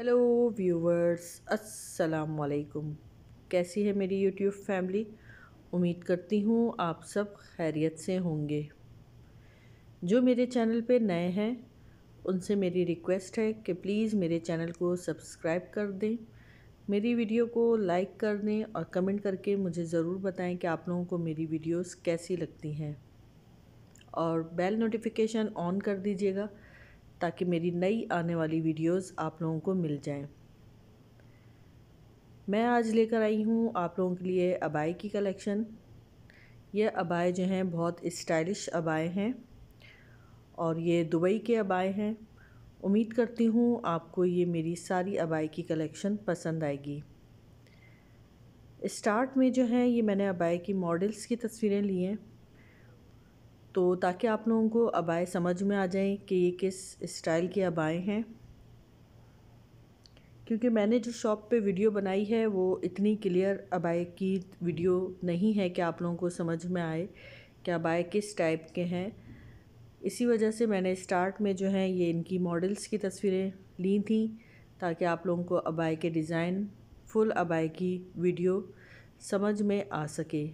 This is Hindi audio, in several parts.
हेलो व्यूवर्स अस्सलाम वालेकुम कैसी है मेरी यूट्यूब फैमिली उम्मीद करती हूँ आप सब खैरियत से होंगे जो मेरे चैनल पे नए हैं उनसे मेरी रिक्वेस्ट है कि प्लीज़ मेरे चैनल को सब्सक्राइब कर दें मेरी वीडियो को लाइक कर दें और कमेंट करके मुझे ज़रूर बताएं कि आप लोगों को मेरी वीडियोस कैसी लगती हैं और बेल नोटिफिकेशन ऑन कर दीजिएगा ताकि मेरी नई आने वाली वीडियोस आप लोगों को मिल जाएं मैं आज लेकर आई हूँ आप लोगों के लिए अबाए की कलेक्शन ये अबाए जो हैं बहुत स्टाइलिश अबाए हैं और ये दुबई के अबाए हैं उम्मीद करती हूँ आपको ये मेरी सारी अबाए की कलेक्शन पसंद आएगी स्टार्ट में जो हैं ये मैंने अबाए की मॉडल्स की तस्वीरें ली हैं तो ताकि आप लोगों को अबाए समझ में आ जाएं कि ये किस स्टाइल की अबाएँ हैं क्योंकि मैंने जो शॉप पे वीडियो बनाई है वो इतनी क्लियर अबाए की वीडियो नहीं है कि आप लोगों को समझ में आए कि अबाए किस टाइप के हैं इसी वजह से मैंने स्टार्ट में जो है ये इनकी मॉडल्स की तस्वीरें ली थी ताकि आप लोगों को अबाए के डिज़ाइन फुल अबाए की वीडियो समझ में आ सके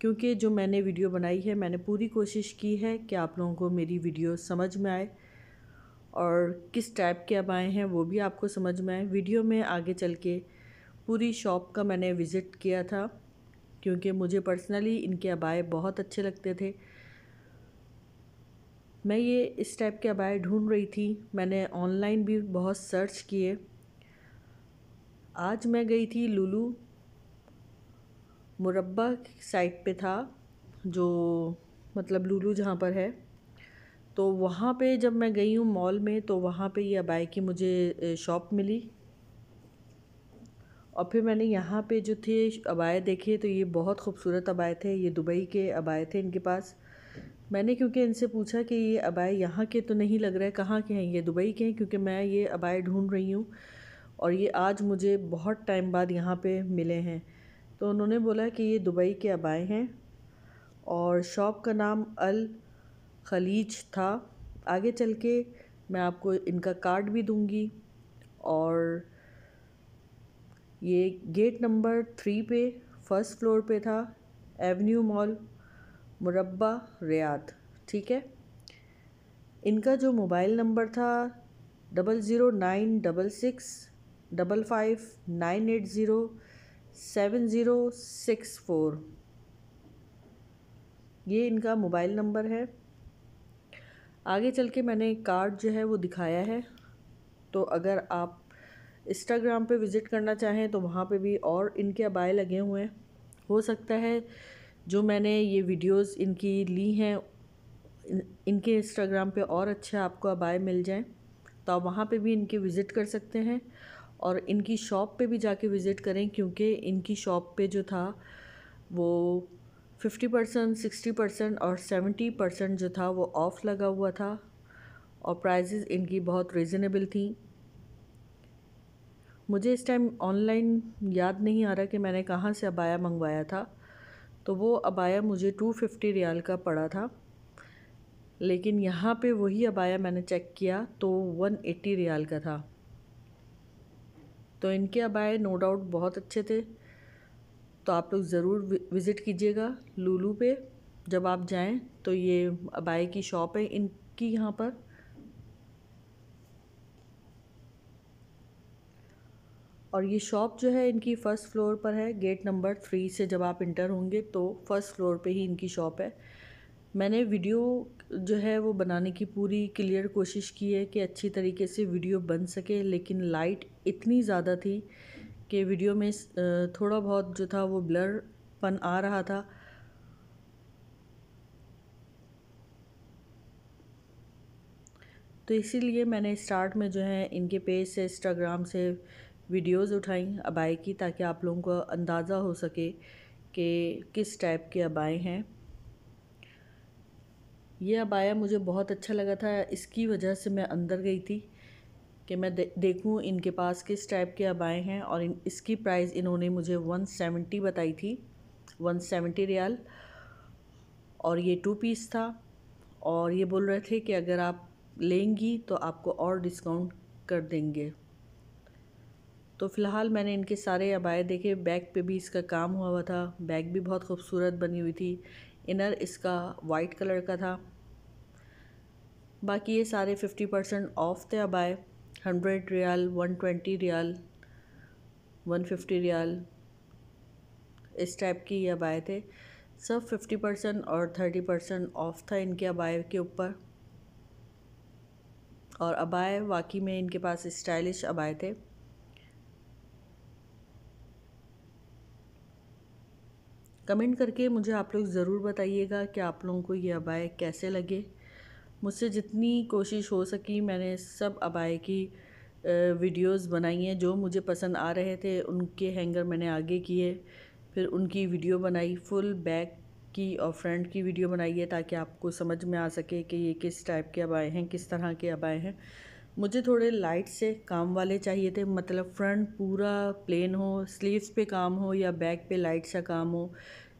क्योंकि जो मैंने वीडियो बनाई है मैंने पूरी कोशिश की है कि आप लोगों को मेरी वीडियो समझ में आए और किस टाइप के अब आए हैं वो भी आपको समझ में आए वीडियो में आगे चल के पूरी शॉप का मैंने विज़िट किया था क्योंकि मुझे पर्सनली इनके अबाए बहुत अच्छे लगते थे मैं ये इस टाइप के अबाए ढूंढ रही थी मैंने ऑनलाइन भी बहुत सर्च किए आज मैं गई थी लुलू मुरब्बा साइड पे था जो मतलब लूलू जहाँ पर है तो वहाँ पे जब मैं गई हूँ मॉल में तो वहाँ पे ये अबाय की मुझे शॉप मिली और फिर मैंने यहाँ पे जो थे अबाय देखे तो ये बहुत खूबसूरत अबाय थे ये दुबई के अबाय थे इनके पास मैंने क्योंकि इनसे पूछा कि ये अबाए यहाँ के तो नहीं लग रहे कहाँ के हैं ये दुबई के हैं क्योंकि मैं ये अबाय ढूंढ रही हूँ और ये आज मुझे बहुत टाइम बाद यहाँ पे मिले हैं तो उन्होंने बोला कि ये दुबई के अबाए हैं और शॉप का नाम अल खलीज था आगे चल के मैं आपको इनका कार्ड भी दूंगी और ये गेट नंबर थ्री पे फर्स्ट फ्लोर पे था एवेन्यू मॉल मुरबा रियाद ठीक है इनका जो मोबाइल नंबर था double zero nine double six double five nine eight zero seven zero six four ये इनका मोबाइल नंबर है आगे चल के मैंने कार्ड जो है वो दिखाया है तो अगर आप इंस्टाग्राम पे विज़िट करना चाहें तो वहाँ पे भी और इनके अबाए लगे हुए हैं हो सकता है जो मैंने ये वीडियोस इनकी ली हैं इनके इंस्टाग्राम पे और अच्छे आपको अबाए मिल जाएं तो आप वहाँ पे भी इनके विज़िट कर सकते हैं और इनकी शॉप पे भी जाके विज़िट करें क्योंकि इनकी शॉप पे जो था वो फिफ्टी परसेंट सिक्सटी परसेंट और सेवेंटी परसेंट जो था वो ऑफ़ लगा हुआ था और प्राइजेज इनकी बहुत रिजनेबल थी मुझे इस टाइम ऑनलाइन याद नहीं आ रहा कि मैंने कहाँ से अबाया मंगवाया था तो वो अबाया मुझे टू फिफ्टी रियाल का पड़ा था लेकिन यहाँ पे वही अबाया मैंने चेक किया तो वन एट्टी रियाल का था तो इनके अबाए नो डाउट बहुत अच्छे थे तो आप लोग ज़रूर विज़िट कीजिएगा लूलू पे जब आप जाएं तो ये अबाए की शॉप है इनकी यहाँ पर और ये शॉप जो है इनकी फ़र्स्ट फ्लोर पर है गेट नंबर थ्री से जब आप इंटर होंगे तो फ़र्स्ट फ्लोर पे ही इनकी शॉप है मैंने वीडियो जो है वो बनाने की पूरी क्लियर कोशिश की है कि अच्छी तरीके से वीडियो बन सके लेकिन लाइट इतनी ज़्यादा थी कि वीडियो में थोड़ा बहुत जो था वो ब्लर पन आ रहा था तो इसीलिए मैंने स्टार्ट में जो है इनके पेज से इंस्टाग्राम से वीडियोस उठाई अबाई की ताकि आप लोगों को अंदाज़ा हो सके कि किस टाइप के अबाएँ हैं अब अबाया मुझे बहुत अच्छा लगा था इसकी वजह से मैं अंदर गई थी कि मैं दे, देखूं इनके पास किस टाइप के अबाए हैं और इन, इसकी प्राइस इन्होंने मुझे 170 बताई थी 170 रियाल और ये टू पीस था और ये बोल रहे थे कि अगर आप लेंगी तो आपको और डिस्काउंट कर देंगे तो फ़िलहाल मैंने इनके सारे अबाए देखे बैग पे भी इसका काम हुआ हुआ था बैग भी बहुत खूबसूरत बनी हुई थी इनर इसका वाइट कलर का था बाकी ये सारे फिफ्टी परसेंट ऑफ थे अब आए hundred riyal one twenty riyal one fifty riyal इस टाइप की ये अबाए थे सब फिफ्टी परसेंट और थर्टी परसेंट ऑफ था इनके अबाय के ऊपर और अबाए वाकई में इनके पास स्टाइलिश अबाए थे कमेंट करके मुझे आप लोग ज़रूर बताइएगा कि आप लोगों को ये अबाए कैसे लगे मुझसे जितनी कोशिश हो सकी मैंने सब अबाए की वीडियोस बनाई हैं जो मुझे पसंद आ रहे थे उनके हैंगर मैंने आगे किए फिर उनकी वीडियो बनाई फुल बैक की और फ्रंट की वीडियो बनाई है ताकि आपको समझ में आ सके कि ये किस टाइप के अबाए हैं किस तरह के अबाए हैं मुझे थोड़े लाइट से काम वाले चाहिए थे मतलब फ्रंट पूरा प्लेन हो स्लीव्स पे काम हो या बैक पे लाइट सा काम हो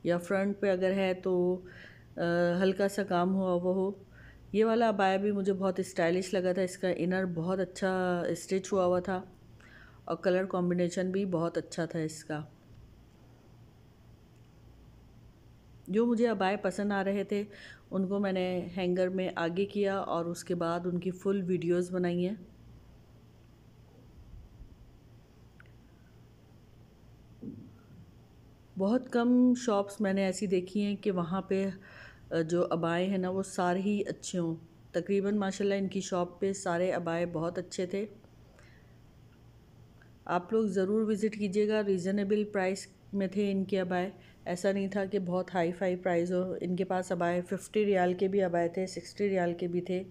या फ्रंट पे अगर है तो आ, हल्का सा काम हुआ वो हो ये वाला अबाया भी मुझे बहुत स्टाइलिश लगा था इसका इनर बहुत अच्छा स्टिच हुआ हुआ था और कलर कॉम्बिनेशन भी बहुत अच्छा था इसका जो मुझे अबाए पसंद आ रहे थे उनको मैंने हैंगर में आगे किया और उसके बाद उनकी फ़ुल वीडियोस बनाई हैं बहुत कम शॉप्स मैंने ऐसी देखी हैं कि वहाँ पे जो अबाए हैं ना वो सारे ही अच्छे हों तकरीबन माशाल्लाह इनकी शॉप पे सारे अबाए बहुत अच्छे थे आप लोग ज़रूर विज़िट कीजिएगा रीज़नेबल प्राइस में थे इनके अबाए ऐसा नहीं था कि बहुत हाई फाई प्राइस हो इनके पास अब आए फिफ्टी रियाल के भी अब आए थे सिक्सटी रियाल के भी थे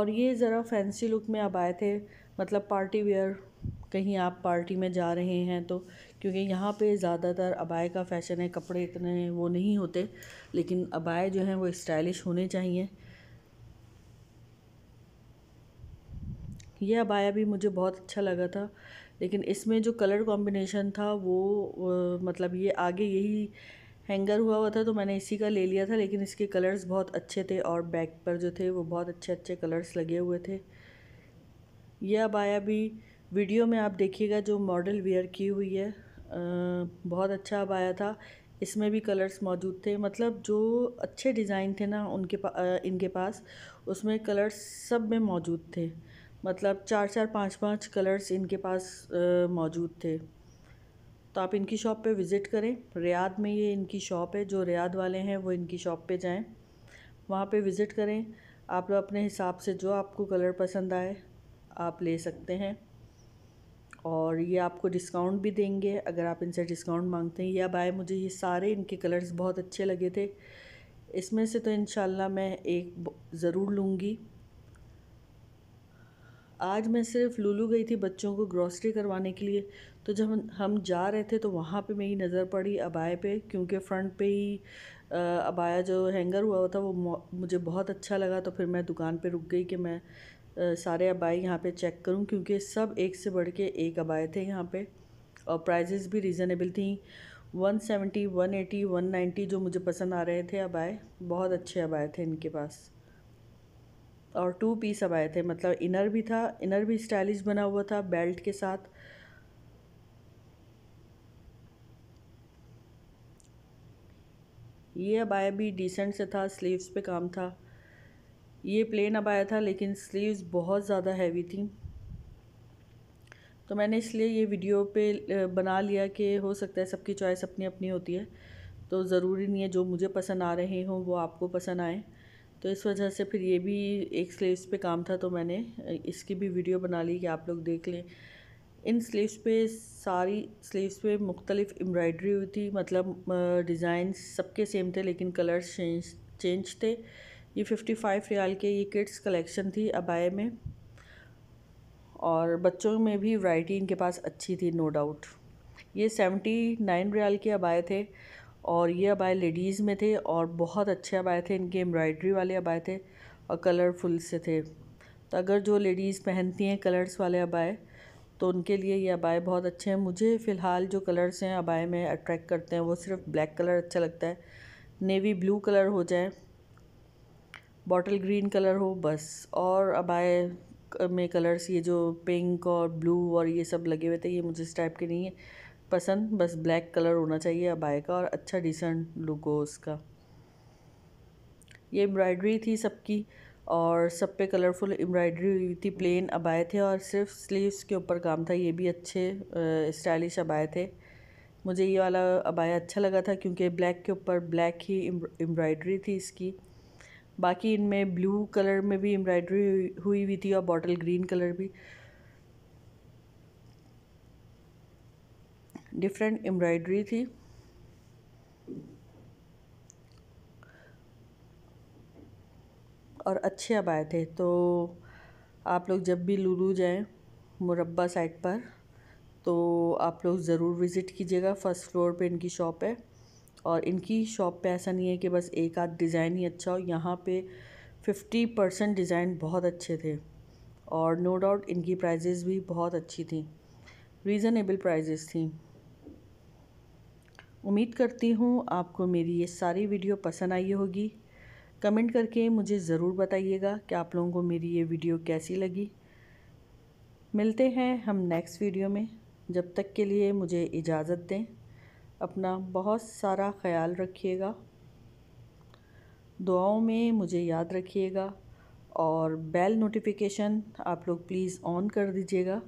और ये ज़रा फैंसी लुक में अब आए थे मतलब पार्टी वेयर कहीं आप पार्टी में जा रहे हैं तो क्योंकि यहाँ पे ज़्यादातर अबाए का फैशन है कपड़े इतने वो नहीं होते लेकिन अबाए जो हैं वो स्टाइलिश होने चाहिए यह अबाया भी मुझे बहुत अच्छा लगा था लेकिन इसमें जो कलर कॉम्बिनेशन था वो मतलब ये आगे यही हैंगर हुआ हुआ था तो मैंने इसी का ले लिया था लेकिन इसके कलर्स बहुत अच्छे थे और बैक पर जो थे वो बहुत अच्छे अच्छे कलर्स लगे हुए थे यह अब आया भी वीडियो में आप देखिएगा जो मॉडल वेयर की हुई है आ, बहुत अच्छा अब आया था इसमें भी कलर्स मौजूद थे मतलब जो अच्छे डिज़ाइन थे ना उनके पा, इनके पास उसमें कलर्स सब में मौजूद थे मतलब चार चार पाँच पाँच कलर्स इनके पास मौजूद थे तो आप इनकी शॉप पे विज़िट करें रियाद में ये इनकी शॉप है जो रियाद वाले हैं वो इनकी शॉप पे जाएं वहाँ पे विज़िट करें आप लोग अपने हिसाब से जो आपको कलर पसंद आए आप ले सकते हैं और ये आपको डिस्काउंट भी देंगे अगर आप इनसे डिस्काउंट मांगते हैं या बाय मुझे ये सारे इनके कलर्स बहुत अच्छे लगे थे इसमें से तो इन मैं एक ज़रूर लूँगी आज मैं सिर्फ लुलू गई थी बच्चों को ग्रॉसरी करवाने के लिए तो जब हम जा रहे थे तो वहाँ पे मेरी नज़र पड़ी अबाए पे क्योंकि फ्रंट पे ही अबाया जो हैंगर हुआ हुआ था वो मुझे बहुत अच्छा लगा तो फिर मैं दुकान पे रुक गई कि मैं सारे अबाए यहाँ पे चेक करूँ क्योंकि सब एक से बढ़ के एक अबाए थे यहाँ पे और प्राइजेस भी रिजनेबल थी one one seventy eighty one ninety जो मुझे पसंद आ रहे थे अबाए बहुत अच्छे अबाए थे इनके पास और टू पीस अब आए थे मतलब इनर भी था इनर भी स्टाइलिश बना हुआ था बेल्ट के साथ ये अब आया भी डिसेंट से था स्लीव्स पे काम था ये प्लेन अब आया था लेकिन स्लीव्स बहुत ज़्यादा हैवी थी तो मैंने इसलिए ये वीडियो पे बना लिया कि हो सकता है सबकी चॉइस अपनी अपनी होती है तो ज़रूरी नहीं है जो मुझे पसंद आ रहे हों वो आपको पसंद आएँ तो इस वजह से फिर ये भी एक स्लीव्स पे काम था तो मैंने इसकी भी वीडियो बना ली कि आप लोग देख लें इन स्लीव्स पे सारी स्लीव्स पे मुख्तलिफ एम्ब्रॉयडरी हुई थी मतलब डिज़ाइन सबके सेम थे लेकिन कलर्स चेंज चेंज थे ये फिफ्टी फाइव रियाल के ये किड्स कलेक्शन थी अबाए में और बच्चों में भी वैरायटी इनके पास अच्छी थी नो डाउट ये सेवेंटी नाइन रियाल के अबाए थे और ये अबाए लेडीज़ में थे और बहुत अच्छे अबाए थे इनके एम्ब्रॉयडरी वाले अबाए थे और कलरफुल से थे तो अगर जो लेडीज़ पहनती हैं कलर्स वाले अबाए तो उनके लिए ये अबाए बहुत अच्छे हैं मुझे फ़िलहाल जो कलर्स हैं अबाए में अट्रैक्ट करते हैं वो सिर्फ ब्लैक कलर अच्छा लगता है नेवी ब्लू कलर हो जाए बॉटल ग्रीन कलर हो बस और अबाए में कलर्स ये जो पिंक और ब्लू और ये सब लगे हुए थे ये मुझे इस टाइप के नहीं है पसंद बस ब्लैक कलर होना चाहिए अबाय का और अच्छा डिसेंट लुक हो उसका ये एम्ब्रॉयडरी थी सबकी और सब पे कलरफुल एम्ब्रॉयडरी हुई थी प्लेन अबाय थे और सिर्फ स्लीव्स के ऊपर काम था ये भी अच्छे स्टाइलिश अबाए थे मुझे ये वाला अबाया अच्छा लगा था क्योंकि ब्लैक के ऊपर ब्लैक ही एम्ब्रॉयडरी थी इसकी बाकी इनमें ब्लू कलर में भी एम्ब्रॉयडरी हुई हुई थी और बॉटल ग्रीन कलर भी डिफरेंट एम्ब्रॉयडरी थी और अच्छे अब आए थे तो आप लोग जब भी लुलू जाएं मुरब्बा साइड पर तो आप लोग ज़रूर विज़िट कीजिएगा फ़र्स्ट फ्लोर पे इनकी शॉप है और इनकी शॉप पे ऐसा नहीं है कि बस एक आध डिज़ाइन ही अच्छा हो यहाँ पे फिफ्टी परसेंट डिज़ाइन बहुत अच्छे थे और नो डाउट इनकी प्राइजेज़ भी बहुत अच्छी थी रीज़नेबल प्राइजेज़ थी उम्मीद करती हूँ आपको मेरी ये सारी वीडियो पसंद आई होगी कमेंट करके मुझे ज़रूर बताइएगा कि आप लोगों को मेरी ये वीडियो कैसी लगी मिलते हैं हम नेक्स्ट वीडियो में जब तक के लिए मुझे इजाज़त दें अपना बहुत सारा ख्याल रखिएगा दुआओं में मुझे याद रखिएगा और बेल नोटिफिकेशन आप लोग प्लीज़ ऑन कर दीजिएगा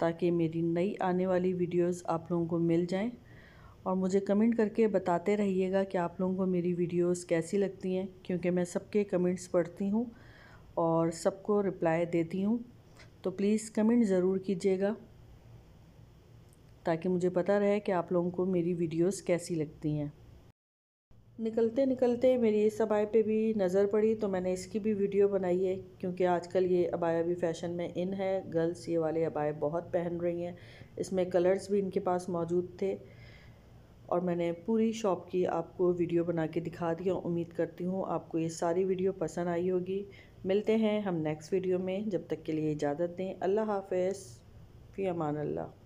ताकि मेरी नई आने वाली वीडियोस आप लोगों को मिल जाएं और मुझे कमेंट करके बताते रहिएगा कि आप लोगों को मेरी वीडियोस कैसी लगती हैं क्योंकि मैं सबके कमेंट्स पढ़ती हूँ और सबको रिप्लाई देती हूँ तो प्लीज़ कमेंट ज़रूर कीजिएगा ताकि मुझे पता रहे कि आप लोगों को मेरी वीडियोस कैसी लगती हैं निकलते निकलते मेरी इस अबाया पे भी नज़र पड़ी तो मैंने इसकी भी वीडियो बनाई है क्योंकि आजकल ये अबाया भी फ़ैशन में इन है गर्ल्स ये वाले अबाए बहुत पहन रही हैं इसमें कलर्स भी इनके पास मौजूद थे और मैंने पूरी शॉप की आपको वीडियो बना के दिखा दी और उम्मीद करती हूँ आपको ये सारी वीडियो पसंद आई होगी मिलते हैं हम नेक्स्ट वीडियो में जब तक के लिए इजाज़त दें अल्लाह हाफ़ फ़ी अमान अल्लाह